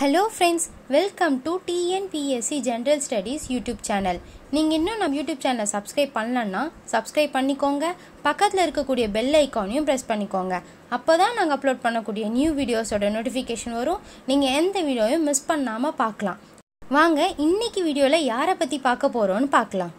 hello friends welcome to TNPSC general studies YouTube channel நீங்கள் இன்னும் நம்ம யூடியூப் சேனலை சப்ஸ்கிரைப் பண்ணலன்னா சப்ஸ்கிரைப் பண்ணிக்கோங்க பக்கத்தில் இருக்கக்கூடிய பெல் ஐக்கானையும் ப்ரெஸ் பண்ணிக்கோங்க அப்போ தான் நாங்கள் அப்லோட் பண்ணக்கூடிய நியூ வீடியோஸோட நோட்டிஃபிகேஷன் வரும் நீங்கள் எந்த வீடியோவையும் மிஸ் பண்ணாமல் பார்க்கலாம் வாங்க இன்னைக்கு வீடியோவில் யாரை பற்றி பார்க்க போகிறோன்னு பார்க்கலாம்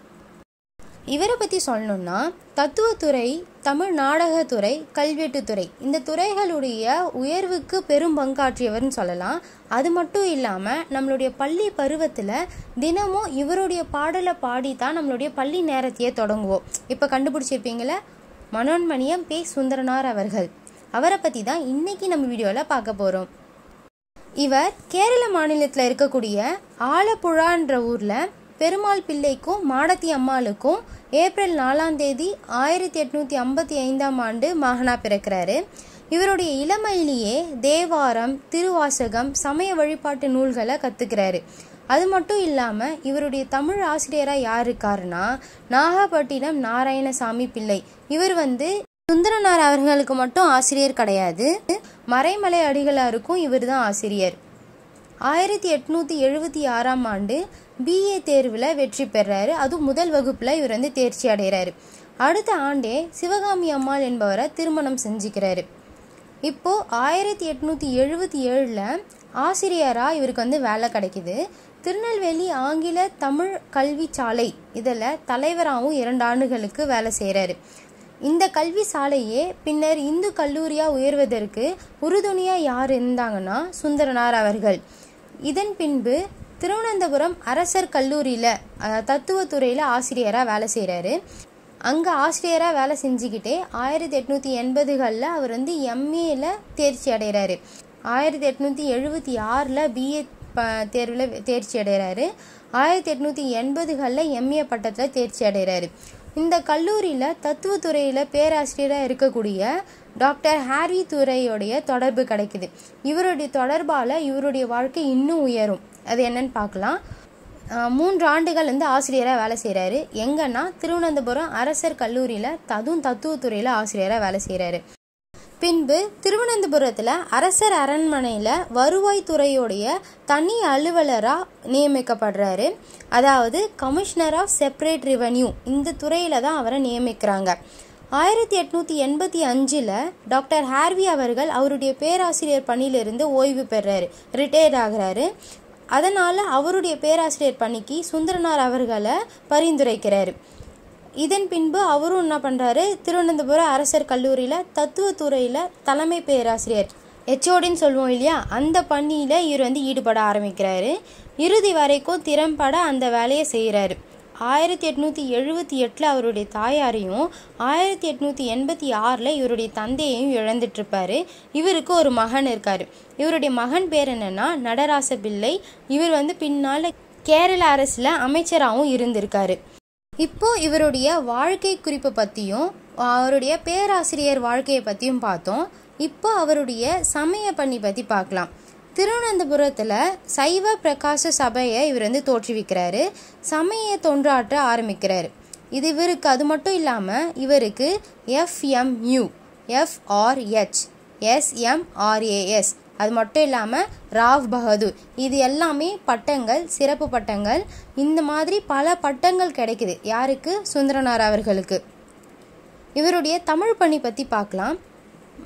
இவரை பற்றி சொல்லணும்னா தத்துவத்துறை தமிழ் நாடகத்துறை கல்வெட்டுத்துறை இந்த துறைகளுடைய உயர்வுக்கு பெரும் பங்காற்றியவர்னு சொல்லலாம் அது மட்டும் இல்லாமல் நம்மளுடைய பள்ளி பருவத்தில் தினமும் இவருடைய பாடலை பாடி தான் நம்மளுடைய பள்ளி நேரத்தையே தொடங்குவோம் இப்போ கண்டுபிடிச்சிருப்பீங்களே மனோன்மணியம் பே சுந்தரனார் அவர்கள் அவரை பற்றி தான் இன்றைக்கி நம்ம வீடியோவில் பார்க்க போகிறோம் இவர் கேரள மாநிலத்தில் இருக்கக்கூடிய ஆலப்புழான்ற ஊரில் பெருமாள் பிள்ளைக்கும் மாடத்தி அம்மாளுக்கும் ஏப்ரல் நாலாம் தேதி ஆயிரத்தி எட்நூற்றி ஐம்பத்தி ஐந்தாம் ஆண்டு மகனா பிறக்கிறாரு இவருடைய இளமையிலேயே தேவாரம் திருவாசகம் சமய வழிபாட்டு நூல்களை கற்றுக்கிறாரு அது மட்டும் இல்லாமல் இவருடைய தமிழ் ஆசிரியராக யார் இருக்காருன்னா நாகப்பட்டினம் நாராயணசாமி பிள்ளை இவர் வந்து சுந்தரனார் அவர்களுக்கு மட்டும் ஆசிரியர் கிடையாது மறைமலை அடிகளாருக்கும் இவர் தான் ஆசிரியர் ஆயிரத்தி எட்நூத்தி எழுபத்தி ஆறாம் ஆண்டு பிஏ தேர்வில் வெற்றி பெறாரு அதுவும் முதல் வகுப்பில் இவர் வந்து தேர்ச்சி அடைகிறாரு அடுத்த ஆண்டே சிவகாமி அம்மாள் என்பவரை திருமணம் செஞ்சுக்கிறாரு இப்போது ஆயிரத்தி எட்நூற்றி எழுபத்தி ஏழில் ஆசிரியராக இவருக்கு வந்து வேலை கிடைக்கிது திருநெல்வேலி ஆங்கில தமிழ் கல்வி சாலை இதில் தலைவராகவும் இரண்டு ஆண்டுகளுக்கு வேலை செய்கிறாரு இந்த கல்வி சாலையே பின்னர் இந்து கல்லூரியாக உயர்வதற்கு உறுதுணையாக யார் இருந்தாங்கன்னா சுந்தரனார் அவர்கள் இதன் பின்பு திருவனந்தபுரம் அரசர் கல்லூரியில் தத்துவத்துறையில் ஆசிரியராக வேலை செய்கிறாரு அங்கே ஆசிரியராக வேலை செஞ்சுக்கிட்டே ஆயிரத்தி எட்நூற்றி எண்பதுகளில் அவர் வந்து எம்ஏயில் தேர்ச்சி அடைகிறாரு ஆயிரத்தி எட்நூற்றி எழுபத்தி ஆறில் பிஏ ப தேர்வில் தேர்ச்சி அடைகிறாரு ஆயிரத்தி எட்நூற்றி எண்பதுகளில் எம்ஏ பட்டத்தில் தேர்ச்சி அடைகிறாரு இந்த கல்லூரியில் தத்துவத்துறையில் பேராசிரியராக இருக்கக்கூடிய டாக்டர் ஹாரி துரையோடைய தொடர்பு கிடைக்குது இவருடைய தொடர்பால் இவருடைய வாழ்க்கை இன்னும் உயரும் அது என்னன்னு பார்க்கலாம் மூன்று ஆண்டுகள் வந்து ஆசிரியராக வேலை செய்கிறாரு எங்கன்னா திருவனந்தபுரம் அரசர் கல்லூரியில் ததும் தத்துவத்துறையில் ஆசிரியராக வேலை செய்கிறாரு பின்பு திருவனந்தபுரத்தில் அரசர் அரண்மனையில் வருவாய்த்துறையுடைய தனி அலுவலராக நியமிக்கப்படுறாரு அதாவது கமிஷனர் ஆஃப் செப்பரேட் ரெவன்யூ இந்த துறையில் தான் அவரை நியமிக்கிறாங்க ஆயிரத்தி எட்நூற்றி எண்பத்தி அஞ்சில் டாக்டர் ஹார்வி அவர்கள் அவருடைய பேராசிரியர் பணியிலிருந்து ஓய்வு பெறாரு ரிட்டையர்ட் ஆகிறாரு அதனால் அவருடைய பேராசிரியர் பணிக்கு சுந்தரனார் அவர்களை பரிந்துரைக்கிறார் இதன் பின்பு அவரும் என்ன பண்ணுறாரு திருவனந்தபுரம் அரசர் கல்லூரியில் தத்துவத்துறையில் தலைமை பேராசிரியர் ஹெச்ஓடின்னு சொல்லுவோம் இல்லையா அந்த பணியில் இவர் வந்து ஈடுபட ஆரம்பிக்கிறாரு இறுதி வரைக்கும் திறம்பட அந்த வேலையை செய்கிறாரு ஆயிரத்தி எட்நூற்றி எழுபத்தி எட்டில் அவருடைய தாயாரையும் ஆயிரத்தி எட்நூற்றி எண்பத்தி ஆறில் இவருடைய தந்தையையும் இழந்துட்டுருப்பார் இவருக்கு ஒரு மகன் இருக்கார் இவருடைய மகன் பேர் என்னென்னா நடராச பிள்ளை இவர் வந்து பின்னால் கேரள அரசில் அமைச்சராகவும் இருந்திருக்காரு இப்போ இவருடைய வாழ்க்கை குறிப்பை பற்றியும் அவருடைய பேராசிரியர் வாழ்க்கையை பற்றியும் பார்த்தோம் இப்போ அவருடைய சமய பண்ணி பற்றி பார்க்கலாம் திருவனந்தபுரத்தில் சைவ பிரகாச சபையை இவர் வந்து தோற்றுவிக்கிறாரு சமய தொன்றாற்ற ஆரம்பிக்கிறார் இது இவருக்கு அது மட்டும் இல்லாமல் இவருக்கு எஃப்எம்யூ எஃப்ஆர்ஹெச் எஸ்எம்ஆர்ஏஎஸ் அது மட்டும் இல்லாமல் ராவ் பகதூர் இது எல்லாமே பட்டங்கள் சிறப்பு பட்டங்கள் இந்த மாதிரி பல பட்டங்கள் கிடைக்குது யாருக்கு சுந்தரனார் அவர்களுக்கு இவருடைய தமிழ் பணி பற்றி பார்க்கலாம்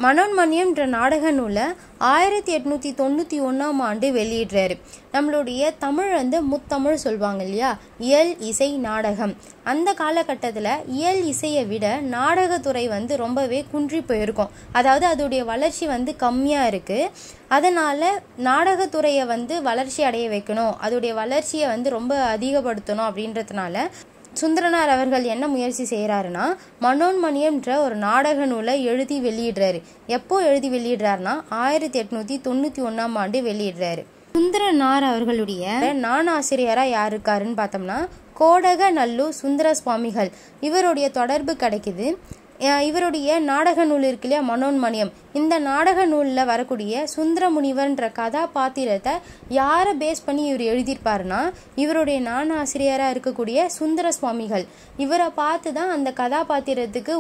மனோன்மணியம்ன்ற நாடக நூலை ஆயிரத்தி எட்நூற்றி தொண்ணூற்றி ஒன்றாம் ஆண்டு வெளியிடுறாரு நம்மளுடைய தமிழ் வந்து முத்தமிழ் சொல்லுவாங்க இல்லையா இயல் இசை நாடகம் அந்த காலகட்டத்தில் இயல் இசையை விட நாடகத்துறை வந்து ரொம்பவே குன்றி போயிருக்கும் அதாவது அதோடைய வளர்ச்சி வந்து கம்மியாக இருக்குது அதனால் நாடகத்துறையை வந்து வளர்ச்சி அடைய வைக்கணும் அதோடைய வளர்ச்சியை வந்து ரொம்ப அதிகப்படுத்தணும் அப்படின்றதுனால சுந்தரனார் அவர்கள் என்ன முயற்சி செய்கிறாருன்னா மனோன்மணியம்ன்ற ஒரு நாடக நூலை எழுதி வெளியிடுறாரு எப்போ எழுதி வெளியிடுறாருன்னா ஆயிரத்தி எட்நூத்தி தொண்ணூற்றி ஒன்றாம் ஆண்டு வெளியிடுறாரு சுந்தரனார் அவர்களுடைய நானாசிரியராக யார் இருக்காருன்னு பார்த்தோம்னா கோடக நல்லூர் சுந்தர சுவாமிகள் இவருடைய தொடர்பு கிடைக்குது இவருடைய நாடக நூல் இருக்கு இல்லையா மனோன்மணியம் இந்த நாடக நூலில் வரக்கூடிய சுந்தரமுனிவர்ன்ற கதாபாத்திரத்தை யாரை பேஸ் பண்ணி இவர் எழுதியிருப்பாருன்னா இவருடைய நானாசிரியராக ஆசிரியராக இருக்கக்கூடிய சுந்தர சுவாமிகள் இவரை பார்த்து தான் அந்த கதாபாத்திரத்துக்கு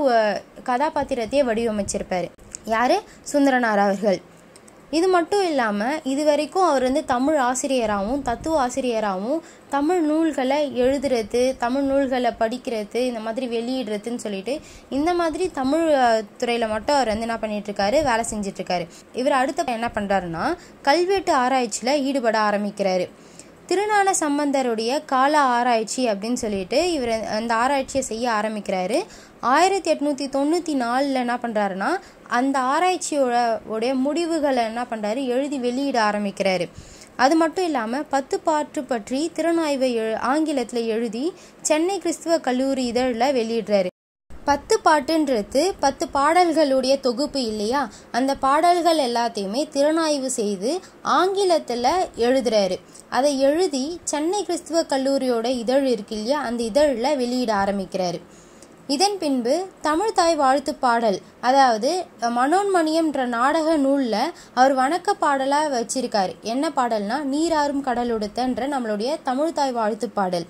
கதாபாத்திரத்தையே வடிவமைச்சிருப்பார் யார் சுந்தரனார் அவர்கள் இது மட்டும் இல்லாமல் இது வரைக்கும் அவர் வந்து தமிழ் ஆசிரியராகவும் தத்துவ ஆசிரியராகவும் தமிழ் நூல்களை எழுதுறது தமிழ் நூல்களை படிக்கிறது இந்த மாதிரி வெளியிடுறதுன்னு சொல்லிட்டு இந்த மாதிரி தமிழ் துறையில் மட்டும் அவர் வந்து என்ன பண்ணிட்டுருக்காரு வேலை செஞ்சிட்ருக்காரு இவர் அடுத்த என்ன பண்ணுறாருன்னா கல்வெட்டு ஆராய்ச்சியில் ஈடுபட ஆரம்பிக்கிறாரு திருநாள சம்பந்தருடைய கால ஆராய்ச்சி அப்படின்னு சொல்லிட்டு இவர் அந்த ஆராய்ச்சியை செய்ய ஆரம்பிக்கிறாரு ஆயிரத்தி எட்நூற்றி தொண்ணூற்றி நாலில் என்ன பண்ணுறாருன்னா அந்த ஆராய்ச்சியோட முடிவுகளை என்ன பண்ணுறாரு எழுதி வெளியிட ஆரம்பிக்கிறாரு அது மட்டும் இல்லாமல் பத்து பாட்டு பற்றி திறனாய்வை எழு ஆங்கிலத்தில் எழுதி சென்னை கிறிஸ்துவ கல்லூரி இதழில் வெளியிடுறாரு பத்து பாட்டுன்றது பத்து பாடல்களுடைய தொகுப்பு இல்லையா அந்த பாடல்கள் எல்லாத்தையுமே திறனாய்வு செய்து ஆங்கிலத்தில் எழுதுறாரு அதை எழுதி சென்னை கிறிஸ்துவ கல்லூரியோட இதழ் இருக்கு இல்லையா அந்த இதழில் வெளியிட ஆரம்பிக்கிறாரு இதன் பின்பு தமிழ் தாய் வாழ்த்து பாடல் அதாவது மனோன்மணியம்ன்ற நாடக நூலில் அவர் வணக்க பாடலாக வச்சிருக்கார் என்ன பாடல்னா நீராறும் உடுத்தன்ற நம்மளுடைய தமிழ் தாய் வாழ்த்து பாடல்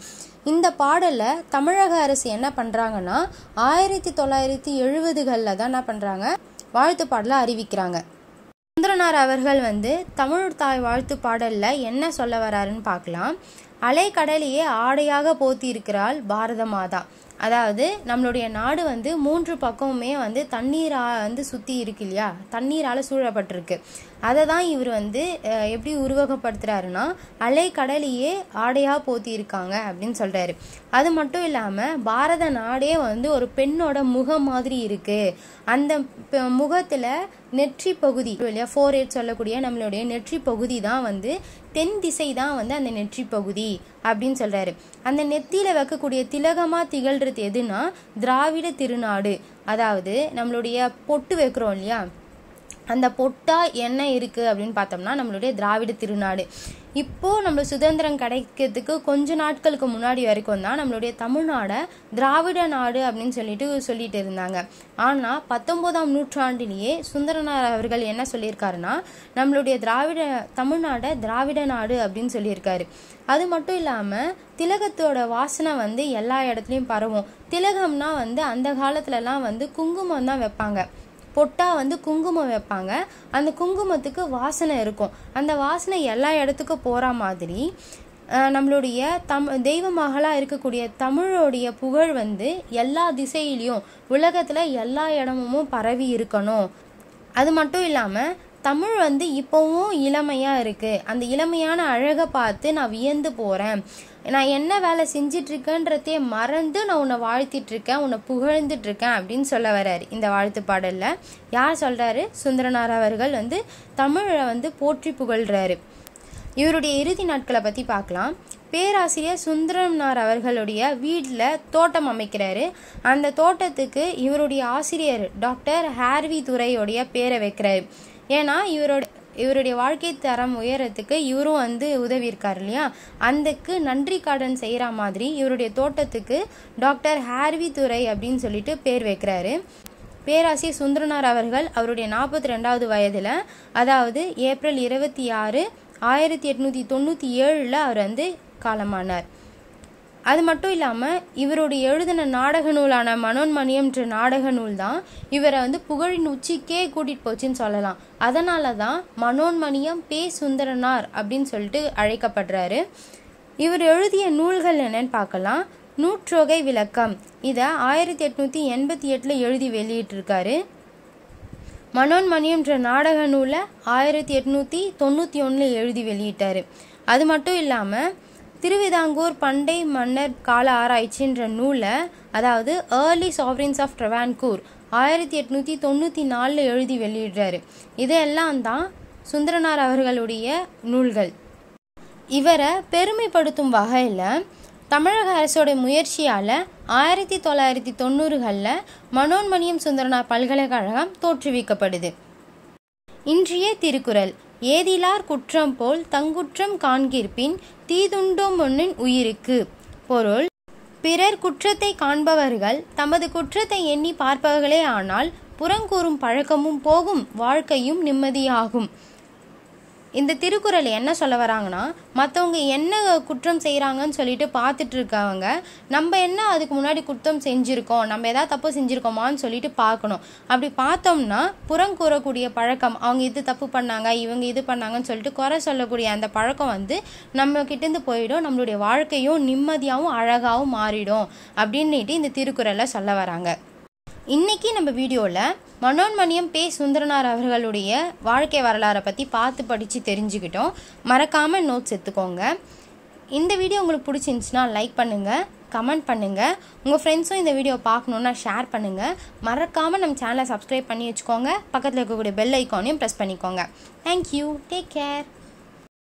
இந்த பாடலை தமிழக அரசு என்ன பண்ணுறாங்கன்னா ஆயிரத்தி தொள்ளாயிரத்தி எழுபதுகளில் தான் என்ன பண்ணுறாங்க வாழ்த்து பாடலை அறிவிக்கிறாங்க சுந்தரனார் அவர்கள் வந்து தமிழ் தாய் வாழ்த்து பாடலில் என்ன சொல்ல வராருன்னு பார்க்கலாம் அலை கடலையே ஆடையாக போத்தி இருக்கிறாள் பாரத மாதா அதாவது நம்மளுடைய நாடு வந்து மூன்று பக்கமுமே வந்து தண்ணீராக வந்து சுற்றி இருக்கு இல்லையா தண்ணீரால் சூழப்பட்டிருக்கு அதை தான் இவர் வந்து எப்படி உருவகப்படுத்துகிறாருன்னா அலை கடலையே ஆடையாக போத்தியிருக்காங்க அப்படின்னு சொல்கிறாரு அது மட்டும் இல்லாமல் பாரத நாடே வந்து ஒரு பெண்ணோட முகம் மாதிரி இருக்குது அந்த முகத்தில் நெற்றி பகுதி இல்லையா ஃபோர் எயிட் சொல்லக்கூடிய நம்மளுடைய நெற்றி பகுதி தான் வந்து தென் திசை தான் வந்து அந்த நெற்றி பகுதி அப்படின்னு சொல்கிறாரு அந்த நெத்தியில் வைக்கக்கூடிய திலகமாக திகழ்கிறது எதுனா திராவிட திருநாடு அதாவது நம்மளுடைய பொட்டு வைக்கிறோம் இல்லையா அந்த பொட்டா என்ன இருக்குது அப்படின்னு பார்த்தோம்னா நம்மளுடைய திராவிட திருநாடு இப்போது நம்ம சுதந்திரம் கிடைக்கிறதுக்கு கொஞ்ச நாட்களுக்கு முன்னாடி வரைக்கும் தான் நம்மளுடைய தமிழ்நாடை திராவிட நாடு அப்படின்னு சொல்லிட்டு சொல்லிட்டு இருந்தாங்க ஆனால் பத்தொம்போதாம் நூற்றாண்டிலேயே சுந்தரனார் அவர்கள் என்ன சொல்லியிருக்காருன்னா நம்மளுடைய திராவிட தமிழ்நாடை திராவிட நாடு அப்படின்னு சொல்லியிருக்காரு அது மட்டும் இல்லாமல் திலகத்தோட வாசனை வந்து எல்லா இடத்துலையும் பரவும் திலகம்னா வந்து அந்த காலத்துலலாம் வந்து குங்குமம் தான் வைப்பாங்க பொட்டா வந்து குங்குமம் வைப்பாங்க அந்த குங்குமத்துக்கு வாசனை இருக்கும் அந்த வாசனை எல்லா இடத்துக்கும் போகிற மாதிரி நம்மளுடைய தம் தெய்வ மகளாக இருக்கக்கூடிய தமிழோடைய புகழ் வந்து எல்லா திசையிலையும் உலகத்தில் எல்லா இடமும் பரவி இருக்கணும் அது மட்டும் இல்லாமல் தமிழ் வந்து இப்போவும் இளமையாக இருக்குது அந்த இளமையான அழகை பார்த்து நான் வியந்து போகிறேன் நான் என்ன வேலை செஞ்சிட்ருக்கேன்றதே மறந்து நான் உன்னை வாழ்த்திட்ருக்கேன் உன்னை புகழ்ந்துட்டுருக்கேன் அப்படின்னு சொல்ல வர்றாரு இந்த வாழ்த்து பாடலில் யார் சொல்கிறாரு சுந்தரனார் அவர்கள் வந்து தமிழை வந்து போற்றி புகழ்கிறாரு இவருடைய இறுதி நாட்களை பற்றி பார்க்கலாம் பேராசிரியர் சுந்தரம்னார் அவர்களுடைய வீட்டில் தோட்டம் அமைக்கிறாரு அந்த தோட்டத்துக்கு இவருடைய ஆசிரியர் டாக்டர் ஹார்வி துறையுடைய பேரை வைக்கிறாரு ஏன்னா இவரோட இவருடைய வாழ்க்கை தரம் உயரத்துக்கு இவரும் வந்து உதவியிருக்கார் இல்லையா அந்தக்கு நன்றி கடன் செய்கிற மாதிரி இவருடைய தோட்டத்துக்கு டாக்டர் ஹேர்வி துறை அப்படின்னு சொல்லிட்டு பேர் வைக்கிறாரு பேராசிரியர் சுந்தரனார் அவர்கள் அவருடைய நாற்பத்தி ரெண்டாவது வயதில் அதாவது ஏப்ரல் இருபத்தி ஆறு ஆயிரத்தி எட்நூற்றி தொண்ணூற்றி ஏழில் அவர் வந்து காலமானார் அது மட்டும் இல்லாமல் இவருடைய எழுதின நாடக நூலான மனோன்மணியம்ன்ற நாடக நூல் தான் இவரை வந்து புகழின் உச்சிக்கே கூட்டிட்டு போச்சுன்னு சொல்லலாம் அதனால தான் மனோன்மணியம் பே சுந்தரனார் அப்படின்னு சொல்லிட்டு அழைக்கப்படுறாரு இவர் எழுதிய நூல்கள் என்னன்னு பார்க்கலாம் நூற்றொகை விளக்கம் இதை ஆயிரத்தி எட்நூத்தி எண்பத்தி எட்டில் எழுதி வெளியிட்டிருக்காரு மனோன்மணியம்ன்ற நாடக நூலை ஆயிரத்தி எட்நூற்றி தொண்ணூற்றி ஒன்றில் எழுதி வெளியிட்டார் அது மட்டும் இல்லாமல் திருவிதாங்கூர் பண்டை மன்னர் கால ஆராய்ச்சின்ற நூலை அதாவது ஏர்லி சாவரின்ஸ் ஆஃப் ட்ரவான்கூர் ஆயிரத்தி எட்நூற்றி தொண்ணூற்றி நாலில் எழுதி வெளியிடுறாரு இதையெல்லாம் தான் சுந்தரனார் அவர்களுடைய நூல்கள் இவரை பெருமைப்படுத்தும் வகையில் தமிழக அரசோட முயற்சியால் ஆயிரத்தி தொள்ளாயிரத்தி தொண்ணூறுகளில் மனோன்மணியம் சுந்தரனார் பல்கலைக்கழகம் தோற்றுவிக்கப்படுது இன்றைய திருக்குறள் ஏதிலார் குற்றம் போல் தங்குற்றம் காண்கிற்பின் முன்னின் உயிருக்கு பொருள் பிறர் குற்றத்தை காண்பவர்கள் தமது குற்றத்தை எண்ணி பார்ப்பவர்களே ஆனால் புறங்கூறும் பழக்கமும் போகும் வாழ்க்கையும் நிம்மதியாகும் இந்த திருக்குறள் என்ன சொல்ல வராங்கன்னா மற்றவங்க என்ன குற்றம் செய்கிறாங்கன்னு சொல்லிட்டு பார்த்துட்டு இருக்கவங்க நம்ம என்ன அதுக்கு முன்னாடி குற்றம் செஞ்சுருக்கோம் நம்ம எதாவது தப்பு செஞ்சுருக்கோமான்னு சொல்லிட்டு பார்க்கணும் அப்படி பார்த்தோம்னா புறம் கூறக்கூடிய பழக்கம் அவங்க இது தப்பு பண்ணாங்க இவங்க இது பண்ணாங்கன்னு சொல்லிட்டு குறை சொல்லக்கூடிய அந்த பழக்கம் வந்து நம்ம கிட்டேருந்து போயிடும் நம்மளுடைய வாழ்க்கையும் நிம்மதியாகவும் அழகாகவும் மாறிடும் அப்படின்னுட்டு இந்த திருக்குறளை சொல்ல வராங்க இன்றைக்கி நம்ம வீடியோவில் மனோன்மணியம் பே சுந்தரனார் அவர்களுடைய வாழ்க்கை வரலாறை பற்றி பார்த்து படித்து தெரிஞ்சுக்கிட்டோம் மறக்காமல் நோட்ஸ் எடுத்துக்கோங்க இந்த வீடியோ உங்களுக்கு பிடிச்சிருந்துச்சுன்னா லைக் பண்ணுங்கள் கமெண்ட் பண்ணுங்கள் உங்கள் ஃப்ரெண்ட்ஸும் இந்த வீடியோ பார்க்கணுன்னா ஷேர் பண்ணுங்கள் மறக்காமல் நம்ம சேனலை சப்ஸ்கிரைப் பண்ணி வச்சுக்கோங்க பக்கத்தில் இருக்கக்கூடிய பெல் ஐக்கானையும் ப்ரெஸ் பண்ணிக்கோங்க தேங்க்யூ டேக் கேர்